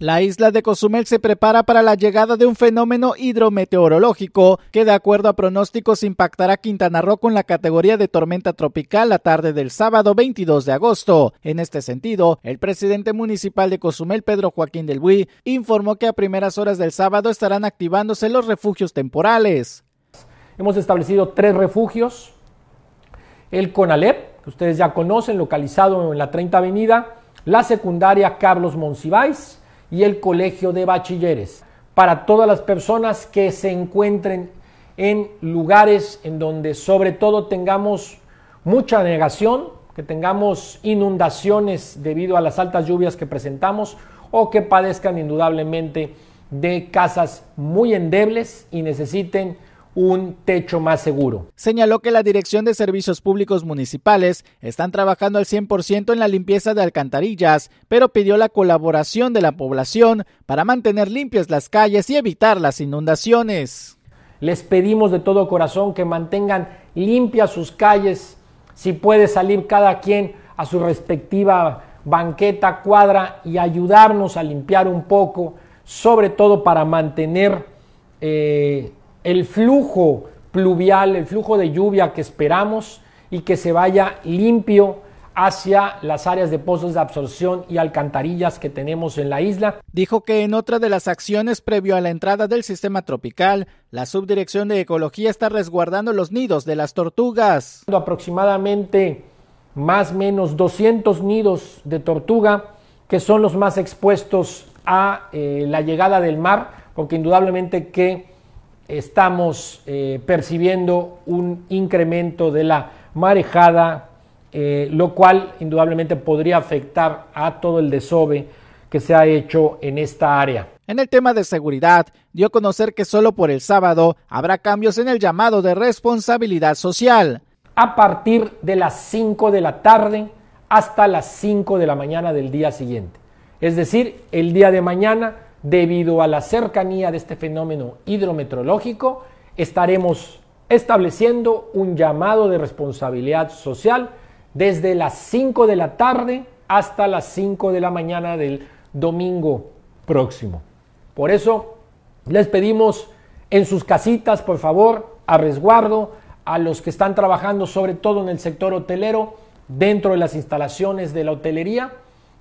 La isla de Cozumel se prepara para la llegada de un fenómeno hidrometeorológico que de acuerdo a pronósticos impactará Quintana Roo con la categoría de tormenta tropical la tarde del sábado 22 de agosto. En este sentido, el presidente municipal de Cozumel, Pedro Joaquín del Buy, informó que a primeras horas del sábado estarán activándose los refugios temporales. Hemos establecido tres refugios. El CONALEP, que ustedes ya conocen, localizado en la 30 Avenida, la secundaria Carlos Monsiváis, y el Colegio de Bachilleres para todas las personas que se encuentren en lugares en donde sobre todo tengamos mucha negación, que tengamos inundaciones debido a las altas lluvias que presentamos o que padezcan indudablemente de casas muy endebles y necesiten un techo más seguro. Señaló que la Dirección de Servicios Públicos Municipales están trabajando al 100% en la limpieza de alcantarillas, pero pidió la colaboración de la población para mantener limpias las calles y evitar las inundaciones. Les pedimos de todo corazón que mantengan limpias sus calles, si puede salir cada quien a su respectiva banqueta, cuadra y ayudarnos a limpiar un poco, sobre todo para mantener eh, el flujo pluvial, el flujo de lluvia que esperamos y que se vaya limpio hacia las áreas de pozos de absorción y alcantarillas que tenemos en la isla. Dijo que en otra de las acciones previo a la entrada del sistema tropical, la Subdirección de Ecología está resguardando los nidos de las tortugas. Aproximadamente más o menos 200 nidos de tortuga, que son los más expuestos a eh, la llegada del mar, porque indudablemente que estamos eh, percibiendo un incremento de la marejada, eh, lo cual indudablemente podría afectar a todo el desove que se ha hecho en esta área. En el tema de seguridad, dio a conocer que solo por el sábado habrá cambios en el llamado de responsabilidad social. A partir de las 5 de la tarde hasta las 5 de la mañana del día siguiente. Es decir, el día de mañana debido a la cercanía de este fenómeno hidrometeorológico, estaremos estableciendo un llamado de responsabilidad social desde las 5 de la tarde hasta las 5 de la mañana del domingo próximo. Por eso les pedimos en sus casitas, por favor, a resguardo, a los que están trabajando sobre todo en el sector hotelero, dentro de las instalaciones de la hotelería,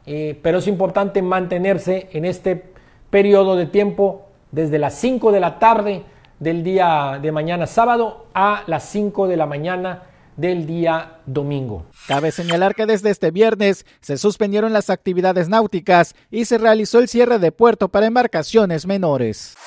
eh, pero es importante mantenerse en este periodo de tiempo desde las 5 de la tarde del día de mañana sábado a las 5 de la mañana del día domingo. Cabe señalar que desde este viernes se suspendieron las actividades náuticas y se realizó el cierre de puerto para embarcaciones menores.